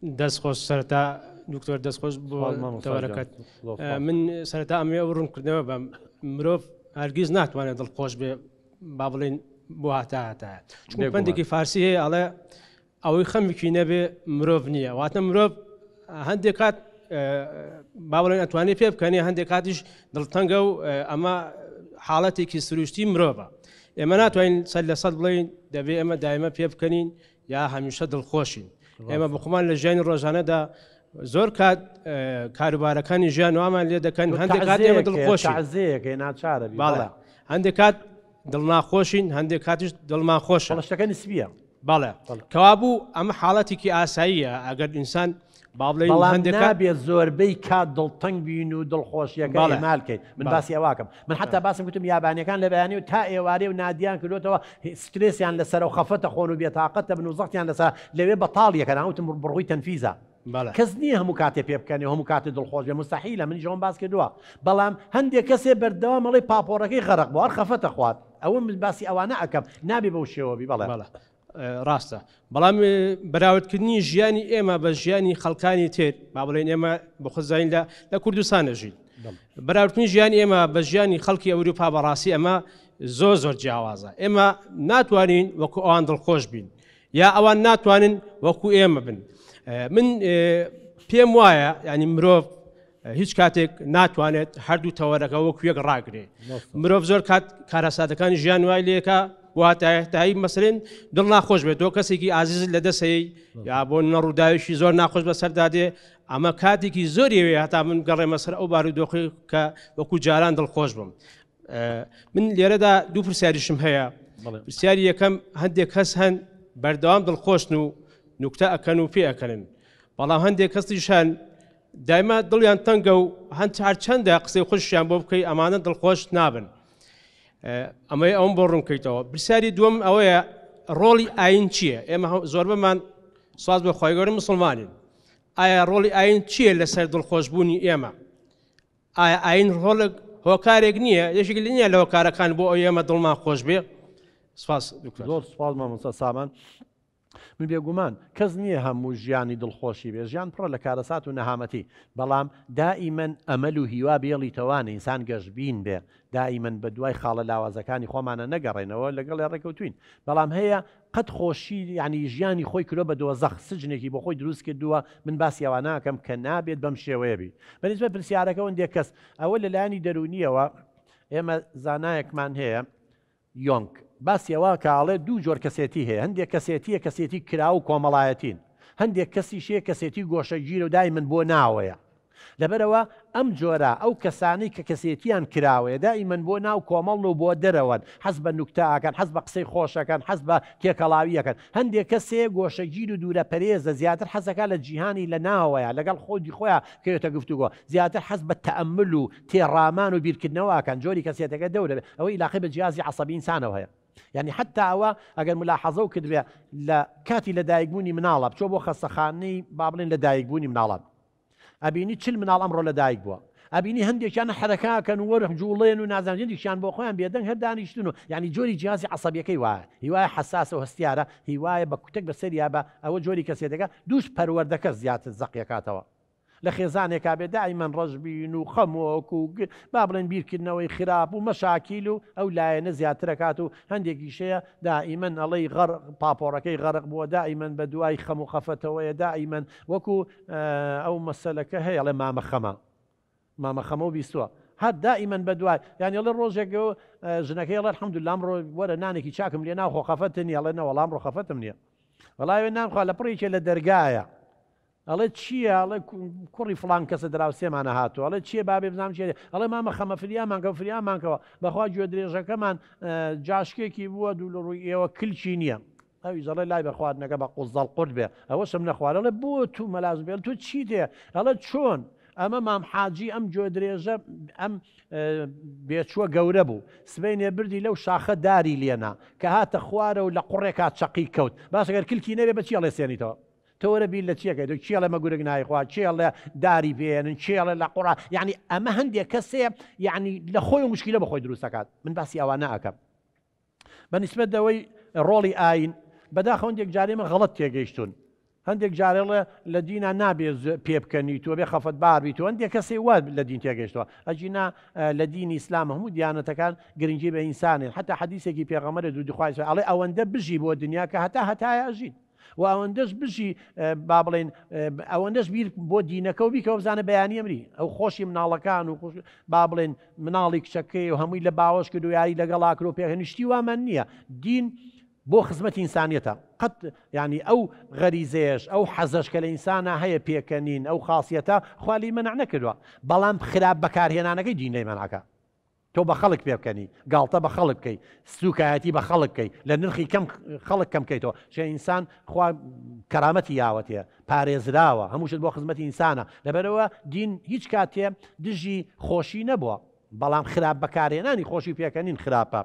دەستخۆش سەرتا دکتۆر دەستخۆش بۆەکەت من سەرتا ئەمێ ئەو ڕوونکردنەوە بە مرۆڤ هەرگیز ناتوانێت دڵخۆش بێ با بڵین بۆ هاتا هاتایە بەندێکی فارسی هەیە ئەڵێ ئەوەی خەمێکی نەبێ مرۆڤ نییە واتە مرۆڤ هەندێک کات با بڵێن ئەتوانێت پێ بکەنی هەندێک کاتیش دڵتەنگە و ئەمە حاڵەتێکی سروشتی مرۆڤە ئێمە ناتوانین سەر لە سەد بڵین دەبێ ئەمە دایمە پێ بکەنین یا هەمیشە دڵخۆشین ئێمە بخمان لە ژیانی ڕۆژانەدا زۆر کات کاروبارەکانی ژیان وامان لێ دەکەن هەندێک کات ئێمە دڵخۆشی عزەیەکە ناچارە باڵە هەندێک کات دڵ ناخۆشین هەندێک کاتیش دڵمان خۆش شتەکە نسبیە بەڵێ کەوابوو ئەمە حاڵەتێکی ئاساییە ئەگەر ئینسان بابلێنابێت زۆربەی کات دڵتەنگ بین و دڵخۆشیەکە مالکەیت من باسی ئەوواکەم من حتا باسم گوتم یابانەکان لە بەیانی و تا ئێوارێ و نادیان کردوتەوە سکرێسیان لەسەر و خەفەتە خۆن و بێتاقەتە بن و زەختیان لەسەر لەوێ بەتاڵیەکەران وتم بڕووی تەنفیزە. کەس نییە هەموو کاتێ پێ بکەنی هەموو کاتی دڵخۆش لە مستحی لە من جۆم باس کردووە بەڵام هەندێک کەسێ بەردەوا مەڵی پاپۆرەکەی غەرق بوار خەفەتە خوات ئەوە من باسی ئەوانە ئەەکەم نابێ بەو شێوەبی بەڵێ ڕاستە بەڵام بەراوردکردنی ژیانی ئێمە بە ژیانی خەڵکانی تێر با بڵێن ئێمە بە خۆزانین لە لە کوردستانە ژین بەراوردنی ژیان ئێمە بە ژیانی خەڵکی ئەوروپا بەڕاستی ئەمە زۆر زۆر جیاوازە ئێمە ناتوانین وەکو ئەوان دڵخۆش بین یا ئەوان ناتوانن وەکو ئێمە بن من پێم وایە ینی مرۆڤ هیچ کاتێک ناتوانێت هەردوو تەوەرەکە وەکو یەک ڕاگرێ مرۆڤ زۆر کات کارەساتەکانی ژیان وای لێکە واتەتایی مەسرین دڵ ناخۆش بێت تۆ کەسێکی ئازیز لە دەسی یا بۆ نەڕووداویشی زۆر ناخۆش بە سەردادێ ئەمە کاتێکی زۆریەوەی هەتا من گەڕێ مەسەر ئەو بارودۆخی کە وەکو جاران دڵخۆش بم. من لێرەدا دوو پرسیاریشم هەیە پرسیاری یەکەم هەندێک کەس هەن بەردەوام دڵخۆشن و نوکتە ئەەکەن و پێ ئەەکەن. بەڵام هەندێک کەستیشان دایما دڵیان تەنگە و هەند هەرچەندە قسەی خوشیان بۆ بکەی ئەمانە دڵخۆش نابن. ئەمەی ئەوم بۆ ڕوونکەیتەوە پرسیاری دووەم ئەوەیە ڕۆڵی ئاین چییە؟ ئێمە زۆربەمان سواز بە خۆیگەۆری مسلمانین. ئایا ڕۆڵی ئاین چییە لەسەر دڵخۆشببوونی ئێمە؟ ئایا ئاین ڕۆڵک هۆکارێک نییە یەشێک نییە لە هۆکارەکان بۆ ئەو ئێمە دڵمان خۆش بێ سپاس زۆر سپاس مامۆستا سامان. من بێگومان کەس نییە هەموو ژیانی دڵخۆشی بێ ژیان پڕە لە کارەسات و نەهامەتی بەڵام دائیمەن ئەمەل و هیوا بێڵی تەوانە ئینسان گەشتبین بێ دائیمەن بە دوای خاڵە لاوازەکانی خۆمانە نەگەڕێنەوە لەگەڵ ڕێکەوتوین بەڵام هەیە قەت خۆشی ینی ژیانی خۆی کرۆ بە دووە زەخ سجنێکی بۆ خۆی دروست کردووە من باسیەوە ناکەم کە نابێت بەم شێوەیەبی بەنیزمە پرسیارەکە وندێک کەس ئەوە لە لایانی دەرونیەوە ئێمە زانایەکمان هەیە یۆنک باسیەوە کاڵێ دوو جۆر کەسێتی هەیە هەندێک کەسێتیە کەسێتی کرا و کۆمەڵایەتین هەندێک کەسی شەیە کەسێتی گۆشە گیر و دای من بۆ ناوەیە لەبەرەوە ئەم جۆرە ئەو کەسانی کە کەسێتیان کراوەیە دای من بۆ ناو کۆمەڵ و بۆ دەرەوەن حەز بە نوکتاکەن حەز بە قسەی خۆشەکەن حەز بە تێکەڵاویەکەن هەندێک کەسێ گۆشەگیر و دوورە پەرێزە زیاتر حەزەکە لە جیهانی لە ناوەیە لەگەڵ خۆدی خۆیان کەوێتە گفتوگۆ زیاتر حەز بە تەعمل و تێڕامان و بیرکردنەوەکەن جۆری کەسێتەکە دەورە ئەوەی لاقی بە جیازی عسەبی ئینسانەوە هەیە یعنی حتا ئەوە ئەگەر ملاحەزە و کردوێ لە کاتی لە دایکبوونی مناڵە بچۆ بۆ خەسەخانەی با بڵین لە دایکبوونی مناڵات ئەبینی چل مناڵ ئەمڕۆ لە دایک بووە ئەبینی هەندێکیان حرەکەکەن وەرم جوڵێن و نازانجیشان بۆ خۆیان بێدەنگ هەردانیشتن و ینی جۆری جیازی عسەبیەکەی وایە هیوایە حساس و هەستیارە هیوایە بە کوتێک بەسەریا بە ئەوە جۆری کەسێ دەکە دووش پەروەردەکە زیاتر زەقیەکاتەوە. لە خێزانێکا بێ دایمەن ڕژبین و خەمۆک و با بڵێن بیرکردنەوەی خراپ و مەشاکیل و ئەو لایەنە زیاترەکات و هەندێکی شەیە دائیمەن ئەڵەی غەڕ پاپۆڕەکەی غەرق بووە دائیمەن بە دوای خەم و خەفەتەوەیە دائیمەن وەکو ئەو مەسلەکە هەیە لە مامە خەمە مامە خەمە و بیستوە. هەر دائیمەن بە دوای یانی لە ڕۆژێک ژنەکەی لەر حمد لام ڕۆ وەرە نانێکی چاکم لێ ناو خۆخەفەت نیە لەنەوە لام ڕۆخەفەتم نییە. وڵاوێ نامخوا لە پڕێکێ لە دەرگایە. ئەڵێ چییە ئەڵێ کوڕی فلان کەسە دراو سێمانە هاتووە ئەڵێ چیە بابێ بزانام چێ ئەڵێ مامە خەمەفریامانکە فریامانکەوە بەخوا گوێ درێژەکەمان جاشکێکی بووە دوو لە ڕووی ئێوە کلچی نییە. ئەوی زەڵی لای بە خواردنەکە بە قوزڵ قرد بێ ئەوە سم نەخواارەڵە بۆ تو مەلاز بێن تو چی دێ ئەڵە چۆن ئەمە مام حاجی ئەم جۆ درێژە ئەم بێچووە گەورە بوو سبەی نێبردی لەو شاخە داری لێنا کە هاتە خوارە و لە قوڕێکا چقی کەوت باسەگەر کلکی نەبێ بەچی ئەڵێ سێنیتەوە تۆرە بیر لە چیەکەیت و چێڵە مەگورگ نایخوا چێڵە داری پێێنن چێڵە لە قڕ یعنی ئەمە هەندێک کەسێ یعنی لە خۆی مشکلە بەخۆی دروستەکات من باسی ئەوان ناکەم بەنسبت دەوەی ڕۆڵی ئاین بەداخەندێک جارێمە غەڵت تێگەیشتون هەندێک جارێڵە لە دینا نابێ پێ بکەنی توە بێ خەفت باربی تو هەندێک کەسێ وات لە دین تێگەشتەوە ئەجینا لە دینی ئسلام هەموو دیانەتەکان گرنگی بە ئینسانێن حتا حەدیسێکی پێغەمەرە دوو دخوایە ئەڵێ ئەوەندە بژی بۆ دنیا کە هەتا هەتایە ئەژین و ئەوەندەست بژی با بڵێن ئەوەندەست بیر بۆ دینەکە و بیکە بزانە بەیانیەمری ئەو خۆشی مناڵەکان و با بڵێن مناڵی کچەکەی و هەمووی لە باوەش کرد و یاری لەگەڵاکرۆ پێهێنشتی وامان نییە دین بۆ خزمەتی ئینسانیەتە قەت ینی ئەو غەریزێش ئەو حەزش کە لە ئینسانە هەیە پێکەنین ئەو خاصیەتە خوالی منع نەکردووە بەڵام خراپ بەکارهێنانەکەی دینەی مناکە تۆ بە خەڵک پێ بکەنی گاڵتە بە خەڵک بکەی سوکایەتی بە خەڵک بکەی لە نرخی کەم خەڵک کەم بکەیتەوە شێ ئینسان خوا کەرامەتی یاوەتەیە پارێزراوە هەمووشت بۆ خزمەتی ئینسانە لەبەرەوە دین هیچ کاتێ دژی خۆشی نەبووە بەڵام خراپ بەکارێنانی خۆشی پێکەنین خراپە